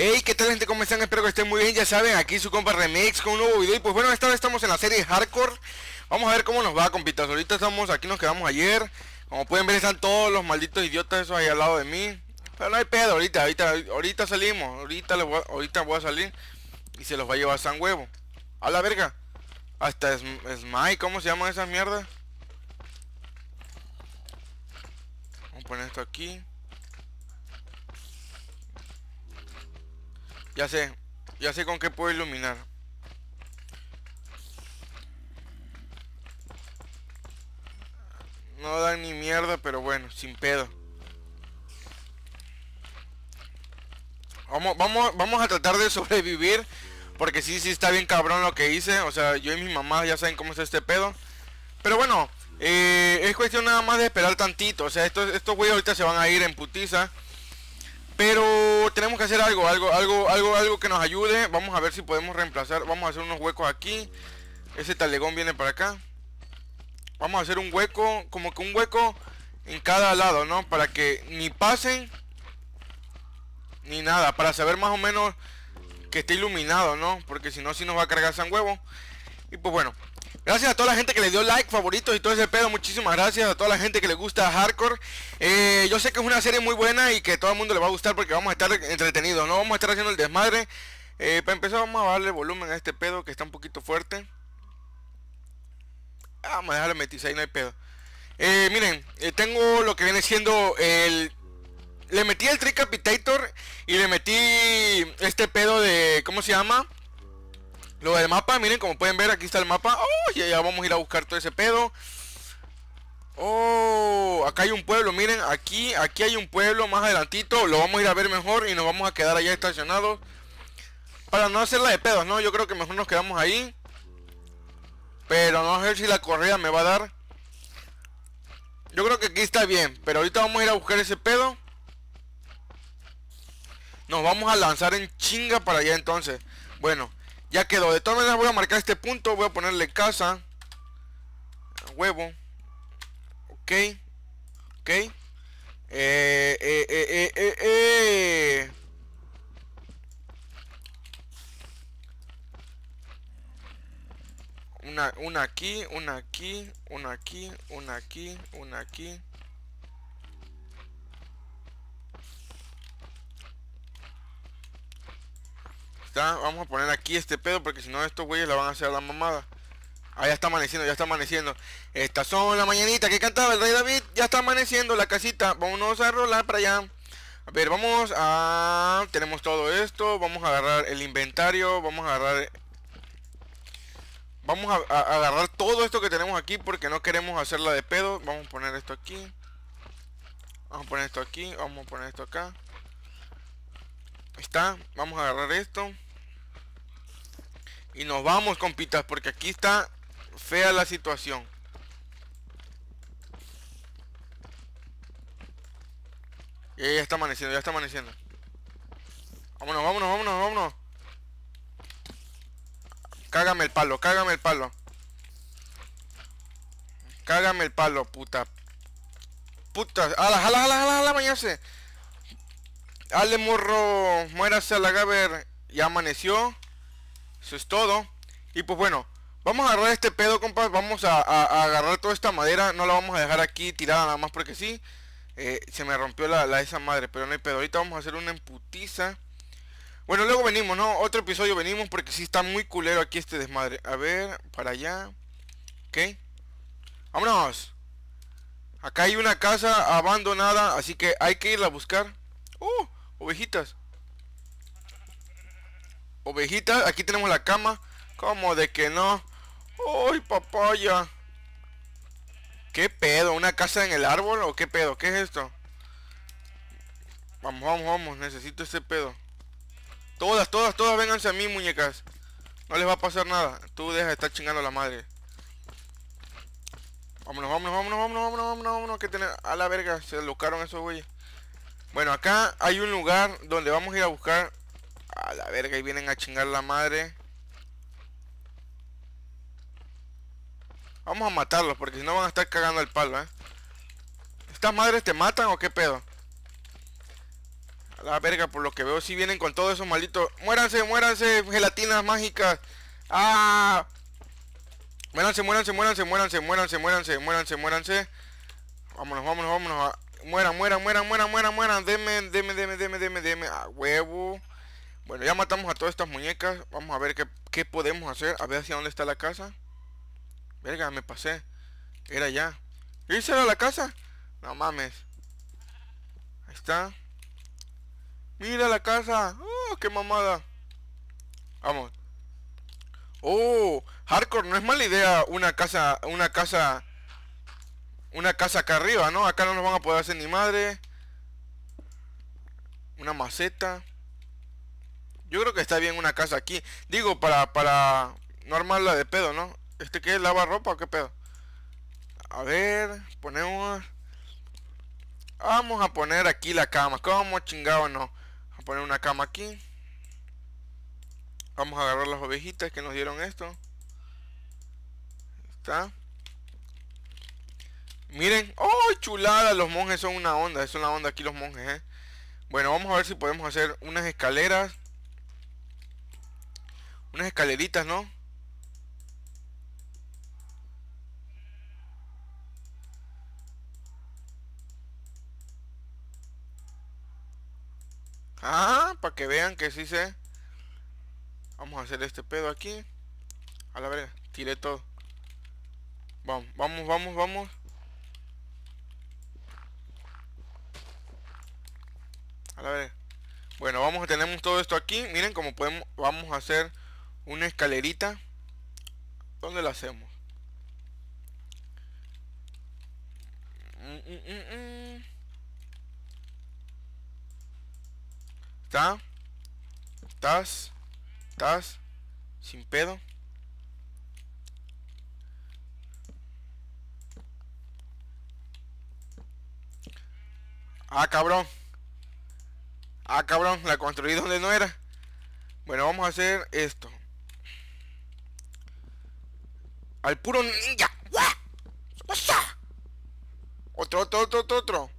Hey, ¿qué tal gente? ¿Cómo están? Espero que estén muy bien. Ya saben, aquí su compa Remix con un nuevo video. Y pues bueno, esta vez estamos en la serie Hardcore. Vamos a ver cómo nos va, compitas. Ahorita estamos, aquí nos quedamos ayer. Como pueden ver, están todos los malditos idiotas esos ahí al lado de mí. Pero no hay pedo, ahorita, ahorita, ahorita salimos. Ahorita, voy a, ahorita voy a salir y se los va a llevar San Huevo. A la verga. Hasta Smite, ¿cómo se llaman esas mierdas? Pon esto aquí. Ya sé, ya sé con qué puedo iluminar. No dan ni mierda, pero bueno, sin pedo. Vamos, vamos, vamos a tratar de sobrevivir. Porque sí, sí está bien cabrón lo que hice. O sea, yo y mi mamá ya saben cómo es este pedo. Pero bueno, eh, es cuestión nada más de esperar tantito. O sea, estos, estos güeyes ahorita se van a ir en putiza. Pero tenemos que hacer algo, algo, algo, algo, algo que nos ayude. Vamos a ver si podemos reemplazar. Vamos a hacer unos huecos aquí. Ese talegón viene para acá. Vamos a hacer un hueco, como que un hueco en cada lado, ¿no? Para que ni pasen ni nada. Para saber más o menos que esté iluminado, ¿no? Porque si no, si nos va a cargar San Huevo. Y pues bueno, Gracias a toda la gente que le dio like, favoritos y todo ese pedo. Muchísimas gracias a toda la gente que le gusta Hardcore. Eh, yo sé que es una serie muy buena y que todo el mundo le va a gustar porque vamos a estar entretenidos. No vamos a estar haciendo el desmadre. Eh, para empezar vamos a darle volumen a este pedo que está un poquito fuerte. Ah, vamos a dejarle metido, ahí no hay pedo. Eh, miren, tengo lo que viene siendo el le metí el Tricapitator y le metí este pedo de. ¿Cómo se llama? Lo del mapa, miren, como pueden ver, aquí está el mapa. Oh, ya, vamos a ir a buscar todo ese pedo. Oh, acá hay un pueblo, miren, aquí, aquí hay un pueblo más adelantito, lo vamos a ir a ver mejor y nos vamos a quedar allá estacionados. Para no hacerla de pedos, ¿no? Yo creo que mejor nos quedamos ahí. Pero no a ver si la correa me va a dar. Yo creo que aquí está bien, pero ahorita vamos a ir a buscar ese pedo. Nos vamos a lanzar en chinga para allá entonces. Bueno, ya quedó. De todas maneras voy a marcar este punto. Voy a ponerle casa. Huevo. Ok. Ok. Eh eh, eh, eh, eh, eh, eh, Una, una aquí, una aquí, una aquí, una aquí, una aquí. vamos a poner aquí este pedo porque si no estos güeyes la van a hacer la mamada. Ah, ya está amaneciendo, ya está amaneciendo. Esta son la mañanita que cantaba el rey David. Ya está amaneciendo la casita. Vámonos a rolar para allá. A ver, vamos a... Tenemos todo esto. Vamos a agarrar el inventario. Vamos a agarrar... Vamos a agarrar todo esto que tenemos aquí porque no queremos hacerla de pedo. Vamos a poner esto aquí. Vamos a poner esto aquí. Vamos a poner esto acá está vamos a agarrar esto y nos vamos compitas porque aquí está fea la situación ya está amaneciendo ya está amaneciendo vámonos vámonos vámonos vámonos cágame el palo cágame el palo cágame el palo puta puta ala ala, ala, ala ala, mañana Ale morro, muérase a la Gaber, ya amaneció. Eso es todo. Y pues bueno, vamos a agarrar este pedo, compas. Vamos a, agarrar toda esta madera. No la vamos a dejar aquí tirada nada más porque sí. Eh, se me rompió la, esa madre, pero no hay pedo. Ahorita vamos a hacer una emputiza. Bueno, luego venimos, ¿no? Otro episodio venimos porque sí está muy culero aquí este desmadre. A ver, para allá. Ok. Vámonos. Acá hay una casa abandonada, así que hay que irla a buscar ovejitas. Ovejitas, aquí tenemos la cama. ¿Cómo de que no? ¡Ay, papaya! ¿Qué pedo? ¿Una casa en el árbol o qué pedo? ¿Qué es esto? Vamos, vamos, vamos. Necesito ese pedo. Todas, todas, todas vénganse a mí, muñecas. No les va a pasar nada. Tú deja de estar chingando a la madre. Vámonos, vámonos, vámonos, vámonos, vámonos, vámonos, a la verga. Se locaron esos güeyes. Bueno, acá hay un lugar donde vamos a ir a buscar... A la verga, y vienen a chingar la madre. Vamos a matarlos, porque si no van a estar cagando al palo, ¿eh? ¿Estas madres te matan o qué pedo? A la verga, por lo que veo, si sí vienen con todos esos malditos... ¡Muéranse, muéranse! Gelatinas mágicas. ¡Ah! Muéranse, muéranse, muéranse, muéranse, muéranse, muéranse, muéranse, muéranse. Vámonos, vámonos, vámonos. Muera, muera, muera, muera, muera, muera Deme, deme, deme, deme, deme, deme. A huevo. Bueno, ya matamos a todas estas muñecas. Vamos a ver qué, qué podemos hacer. A ver hacia dónde está la casa. Verga, me pasé. Era allá. ¿Irse a la casa? No mames. Ahí está. Mira la casa. Oh, qué mamada. Vamos. Oh, hardcore, no es mala idea una casa, una casa una casa acá arriba, ¿no? Acá no nos van a poder hacer ni madre. Una maceta. Yo creo que está bien una casa aquí. Digo, para, para no armarla de pedo, ¿no? ¿Este qué es? ¿Lava ropa o qué pedo? A ver, ponemos... Vamos a poner aquí la cama. ¿Cómo chingado no? a poner una cama aquí. Vamos a agarrar las ovejitas que nos dieron esto. Está. Miren, ¡oh, chulada! Los monjes son una onda, es una onda aquí los monjes, ¿eh? Bueno, vamos a ver si podemos hacer unas escaleras. Unas escaleritas, ¿no? Ah, para que vean que sí sé. Vamos a hacer este pedo aquí. A la verga, tiré todo. Vamos, vamos, vamos, vamos. A la Bueno, vamos a tener todo esto aquí. Miren cómo podemos. Vamos a hacer una escalerita. ¿Dónde la hacemos? Mm, mm, mm, Está. Estás. Estás. Sin pedo. Ah, cabrón. Ah, cabrón, la construí donde no era. Bueno, vamos a hacer esto. Al puro ninja. Otro, otro, otro, otro,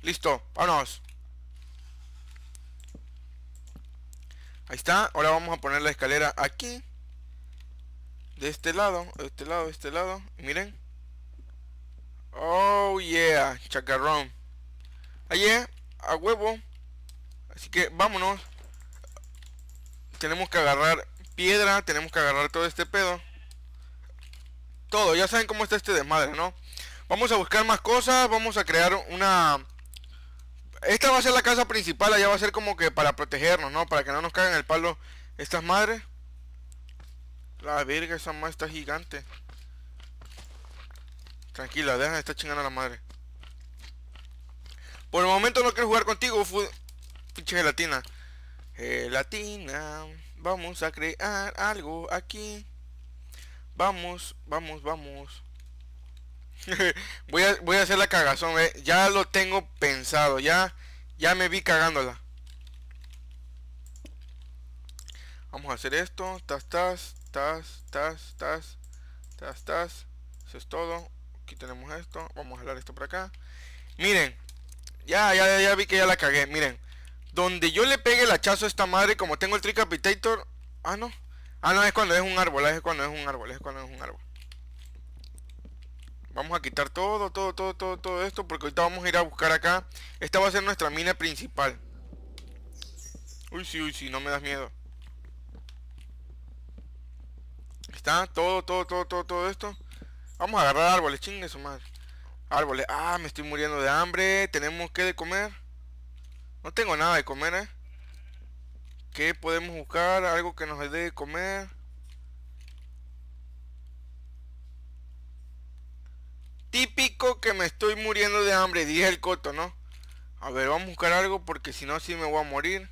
Listo, vámonos. Ahí está. Ahora vamos a poner la escalera aquí. De este lado, de este lado, de este lado. Miren. Oh, yeah. Chacarrón. Ayer, eh, a huevo. Así que vámonos. Tenemos que agarrar piedra, tenemos que agarrar todo este pedo. Todo, ya saben cómo está este de madre, ¿no? Vamos a buscar más cosas, vamos a crear una... Esta va a ser la casa principal, allá va a ser como que para protegernos, ¿no? Para que no nos caigan el palo estas madres. La verga, esa madre está gigante. Tranquila, deja de estar chingando a la madre. Por el momento no quiero jugar contigo, pinche gelatina. Gelatina, vamos a crear algo aquí. Vamos, vamos, vamos. voy, a, voy a hacer la cagazón, eh. Ya lo tengo pensado, ya, ya me vi cagándola. Vamos a hacer esto. Tas, tas, tas, tas, tas, tas, tas. Eso es todo. Aquí tenemos esto. Vamos a jalar esto por acá. Miren. Ya, ya, ya vi que ya la cagué. Miren. Donde yo le pegue el hachazo a esta madre, como tengo el Tricapitator. Ah, no. Ah, no, es cuando es un árbol, ah, es cuando es un árbol, es cuando es un árbol. Vamos a quitar todo, todo, todo, todo, todo esto, porque ahorita vamos a ir a buscar acá. Esta va a ser nuestra mina principal. Uy, sí, uy, sí, no me das miedo. Está todo, todo, todo, todo, todo esto. Vamos a agarrar árboles, chingue su madre. Árboles, ah, me estoy muriendo de hambre. Tenemos que de comer. No tengo nada de comer, ¿eh? ¿Qué podemos buscar? Algo que nos dé de comer. Típico que me estoy muriendo de hambre, dije el coto, ¿no? A ver, vamos a buscar algo porque si no, sí me voy a morir.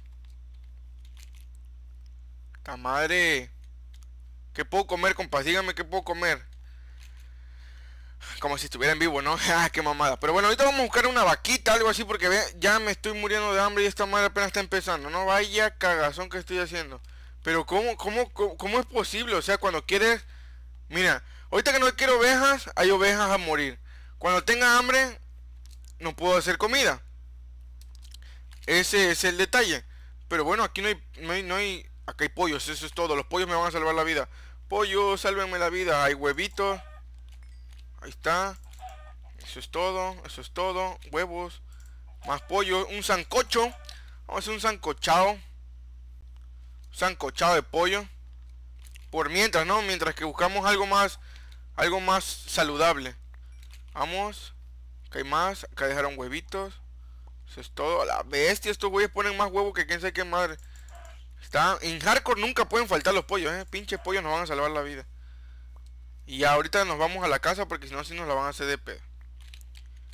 la madre! ¿Qué puedo comer, compas? Dígame qué puedo comer. Como si estuviera en vivo, ¿no? ¡Ah, qué mamada! Pero bueno, ahorita vamos a buscar una vaquita, algo así, porque ve, ya me estoy muriendo de hambre y esta madre apenas está empezando, ¿no? Vaya cagazón que estoy haciendo. Pero ¿cómo, cómo, cómo, es posible? O sea, cuando quieres... Mira, ahorita que no quiero ovejas, hay ovejas a morir. Cuando tenga hambre, no puedo hacer comida. Ese es el detalle. Pero bueno, aquí no hay, no hay, no hay, acá hay pollos, eso es todo. Los pollos me van a salvar la vida. Pollos, sálvenme la vida. Hay huevitos. Ahí está. Eso es todo, eso es todo. Huevos, más pollo, un sancocho. Vamos a hacer un sancochado. sancochado de pollo. Por mientras, ¿no? Mientras que buscamos algo más, algo más saludable. Vamos. Acá hay más. Acá dejaron huevitos. Eso es todo. la bestia, estos güeyes ponen más huevos que quién sabe qué Está. En hardcore nunca pueden faltar los pollos, eh. Pinches pollos nos van a salvar la vida. Y ahorita nos vamos a la casa porque si no, si nos la van a hacer de pedo.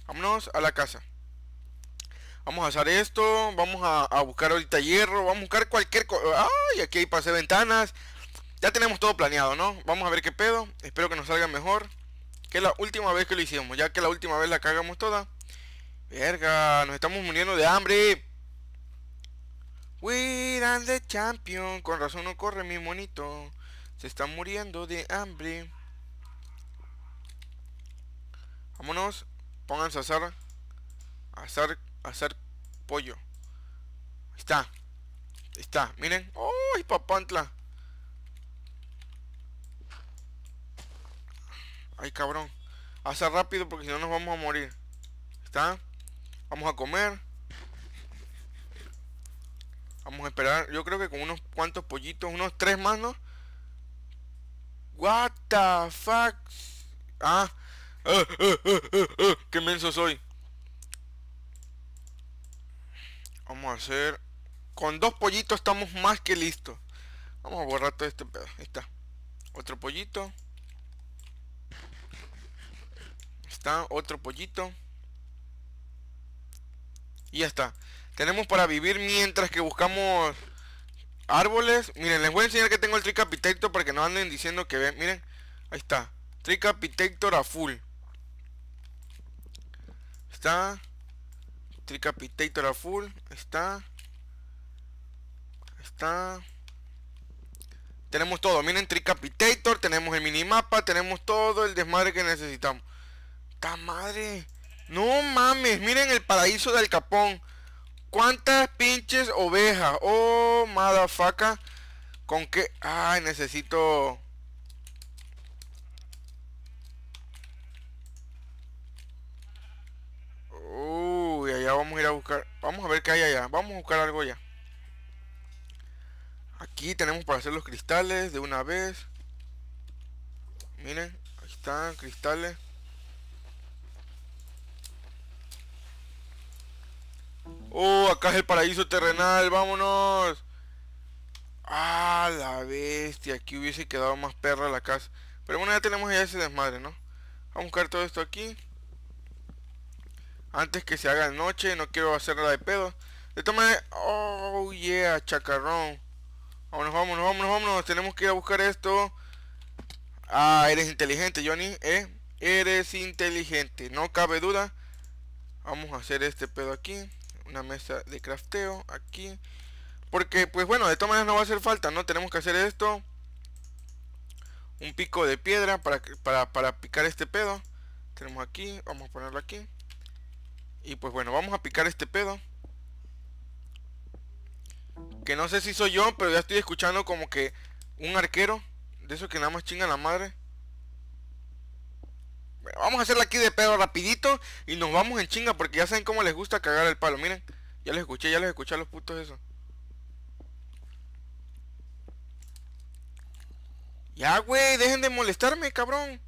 Vámonos a la casa. Vamos a hacer esto. Vamos a, buscar ahorita hierro. Vamos a buscar cualquier cosa. ¡Ay! Aquí hay pase ventanas. Ya tenemos todo planeado, ¿no? Vamos a ver qué pedo. Espero que nos salga mejor que la última vez que lo hicimos. Ya que la última vez la cagamos toda. Verga, nos estamos muriendo de hambre. We are the champion. Con razón no corre mi monito. Se está muriendo de hambre. Vámonos. Pónganse a hacer. A hacer. A hacer pollo. está. está. Miren. ¡Ay, papantla! Ay, cabrón. Hacer rápido porque si no nos vamos a morir. ¿Está? Vamos a comer. Vamos a esperar. Yo creo que con unos cuantos pollitos, unos tres manos ¿no? What the fuck? Ah, que ah, ah, ah, qué menso soy! Vamos a hacer... Con dos pollitos estamos más que listos. Vamos a borrar todo este pedo. Ahí está. Otro pollito. Está otro pollito. Y ya está. Tenemos para vivir mientras que buscamos árboles. Miren, les voy a enseñar que tengo el Tricapitator para que no anden diciendo que ven. Miren, ahí está. Tricapitector a full. Está. Tricapitator a full. Está. Está. Tenemos todo. Miren, Tricapitator. Tenemos el minimapa. Tenemos todo el desmadre que necesitamos. ¡Ta madre! No mames. Miren el paraíso del capón. ¿Cuántas pinches ovejas? Oh, madafaca. Con qué. Ay, necesito. Uy, allá vamos a ir a buscar. Vamos a ver qué hay allá. Vamos a buscar algo ya Aquí tenemos para hacer los cristales de una vez. Miren, ahí están, cristales. Oh, acá es el paraíso terrenal, vámonos. Ah, la bestia, aquí hubiese quedado más perra la casa. Pero bueno, ya tenemos ya ese desmadre, ¿no? Vamos a buscar todo esto aquí. Antes que se haga noche, no quiero hacer nada de pedo. De todas maneras, oh yeah, chacarrón. Vámonos, vámonos, vámonos, vámonos. Tenemos que ir a buscar esto. Ah, eres inteligente, Johnny, ¿eh? Eres inteligente, no cabe duda. Vamos a hacer este pedo aquí. Una mesa de crafteo aquí. Porque, pues bueno, de todas maneras no va a hacer falta, ¿no? Tenemos que hacer esto. Un pico de piedra para, para, para picar este pedo. Tenemos aquí, vamos a ponerlo aquí. Y pues bueno, vamos a picar este pedo. Que no sé si soy yo, pero ya estoy escuchando como que un arquero. De eso que nada más chinga la madre. vamos a hacerla aquí de pedo rapidito. Y nos vamos en chinga porque ya saben cómo les gusta cagar el palo. Miren, ya les escuché, ya les escuché a los putos eso. Ya, güey, dejen de molestarme, cabrón.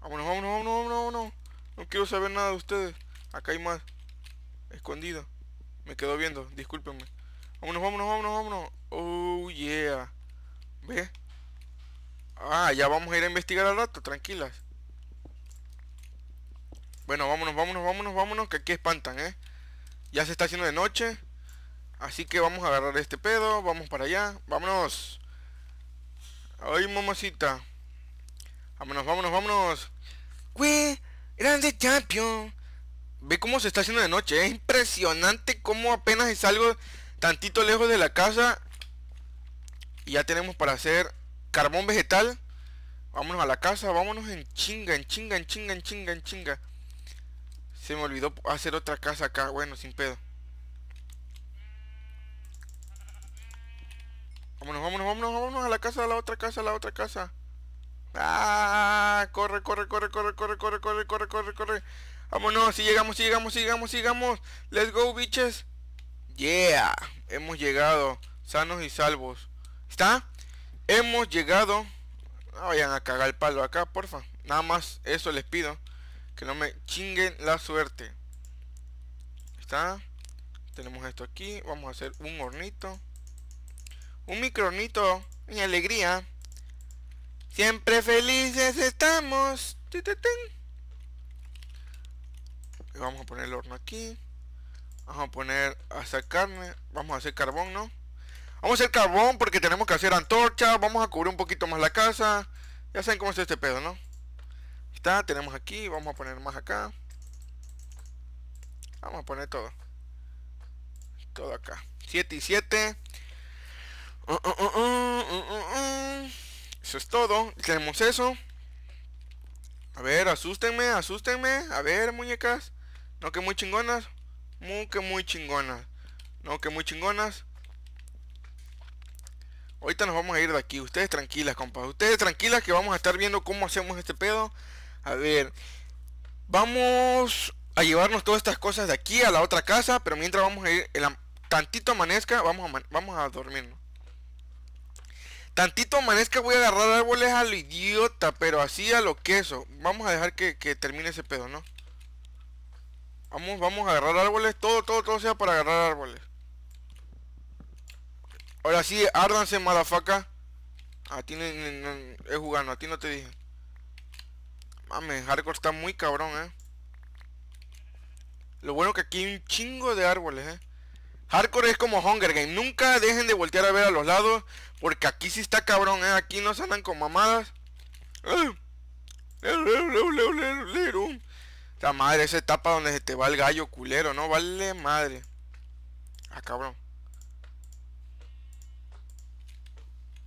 Vámonos, vámonos, vámonos no, no. quiero saber nada de ustedes. Acá hay más. Escondido, Me quedo viendo, discúlpenme. Vámonos, vámonos, vámonos, vámonos. Oh, yeah. ¿Ve? Ah, ya vamos a ir a investigar al rato, tranquilas. Bueno, vámonos, vámonos, vámonos, vámonos, que aquí espantan, ¿eh? Ya se está haciendo de noche. Así que vamos a agarrar este pedo, vamos para allá, vámonos. Ay, mamacita. Vámonos, vámonos, vámonos. Güey, grande champion. Ve cómo se está haciendo de noche. Es ¿eh? impresionante cómo apenas algo tantito lejos de la casa. Y ya tenemos para hacer carbón vegetal. Vámonos a la casa, vámonos en chinga, en chinga, en chinga, en chinga, en chinga. Se me olvidó hacer otra casa acá. Bueno, sin pedo. Vámonos, vámonos, vámonos, vámonos a la casa, a la otra casa, a la otra casa. Ah, corre, corre, corre, corre, corre, corre, corre, corre, corre, corre. Vámonos, si llegamos, si llegamos, si llegamos, sigamos. Let's go, bitches. Yeah, hemos llegado sanos y salvos. ¿Está? Hemos llegado. No vayan a cagar el palo acá, porfa. Nada más eso les pido. Que no me chinguen la suerte. ¿Está? Tenemos esto aquí. Vamos a hacer un hornito. Un micronito hornito. Mi alegría. Siempre felices estamos. Vamos a poner el horno aquí. Vamos a poner a sacar. carne. Vamos a hacer carbón, ¿no? Vamos a hacer carbón porque tenemos que hacer Antorcha, Vamos a cubrir un poquito más la casa. Ya saben cómo es este pedo, ¿no? Está, tenemos aquí. Vamos a poner más acá. Vamos a poner todo. Todo acá. 7 y 7. eso es todo. Tenemos eso. A ver, asústenme, asústenme. A ver, muñecas. No que muy chingonas. Muy que muy chingonas. No que muy chingonas. Ahorita nos vamos a ir de aquí. Ustedes tranquilas, compas. Ustedes tranquilas que vamos a estar viendo cómo hacemos este pedo. A ver. Vamos a llevarnos todas estas cosas de aquí a la otra casa. Pero mientras vamos a ir, el tantito amanezca, vamos a, vamos a dormirnos. Tantito amanezca voy a agarrar árboles a lo idiota, pero así a lo queso. Vamos a dejar que, termine ese pedo, ¿no? Vamos, vamos a agarrar árboles, todo, todo, todo sea para agarrar árboles. Ahora sí, árdanse, madafaca. A ti no, es jugando, a ti no te dije. mame hardcore está muy cabrón, eh. Lo bueno que aquí hay un chingo de árboles, eh. Hardcore es como Hunger Game. Nunca dejen de voltear a ver a los lados. Porque aquí sí está cabrón, ¿eh? Aquí no se andan con mamadas. La madre, esa etapa donde se te va el gallo culero, ¿no? Vale madre. Ah, cabrón.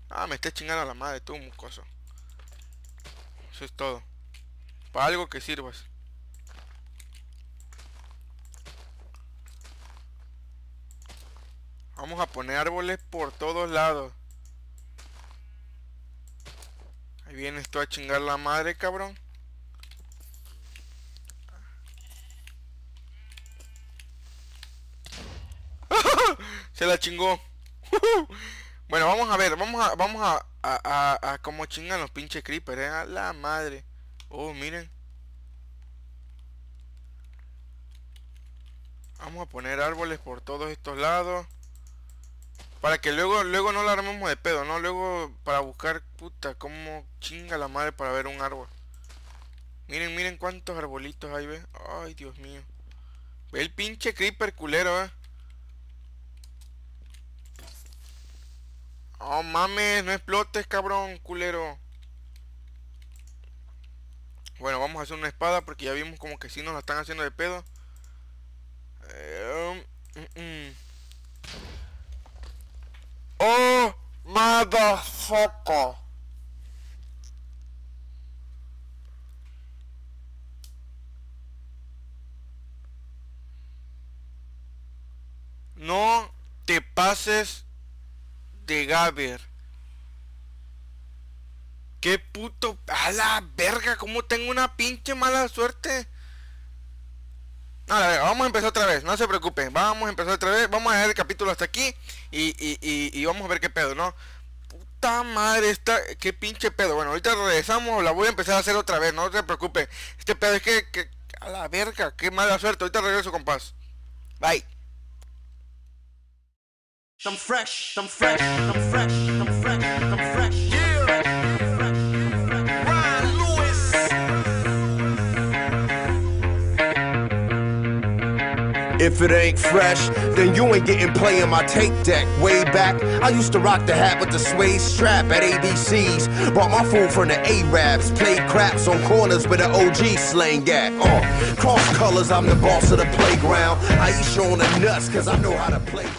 Ah, me esté chingando a la madre, tú, muscoso. Eso es todo. Para algo que sirvas. Vamos a poner árboles por todos lados. Ahí vienes esto a chingar la madre, cabrón. Se la chingó. bueno, vamos a ver, vamos a, vamos a, a, cómo chingan los pinches creepers, eh. A la madre. Oh, miren. Vamos a poner árboles por todos estos lados. Para que luego, luego no la armemos de pedo, ¿no? Luego para buscar, puta, cómo chinga la madre para ver un árbol. Miren, miren cuántos arbolitos hay, ve. Ay, Dios mío. Ve el pinche creeper culero, eh. Oh, mames, no explotes, cabrón, culero. Bueno, vamos a hacer una espada porque ya vimos como que sí nos la están haciendo de pedo. Eh, um, mm, mm. No te pases de Gaber. Qué puto. A la verga, como tengo una pinche mala suerte. vamos a empezar otra vez, no se preocupen. Vamos a empezar otra vez. Vamos a dejar el capítulo hasta aquí. Y, y vamos a ver qué pedo, ¿no? madre está, qué pinche pedo. Bueno, ahorita regresamos, la voy a empezar a hacer otra vez, no se preocupe Este pedo es que, a la verga, qué mala suerte. Ahorita regreso, compás. Bye. If it ain't fresh, then you ain't getting play in my tape deck. Way back, I used to rock the hat with the suede strap at ABC's. Bought my food from the Arabs, played craps on corners with an OG slang at. Uh, cross colors, I'm the boss of the playground. I eat showing on the nuts, cause I know how to play.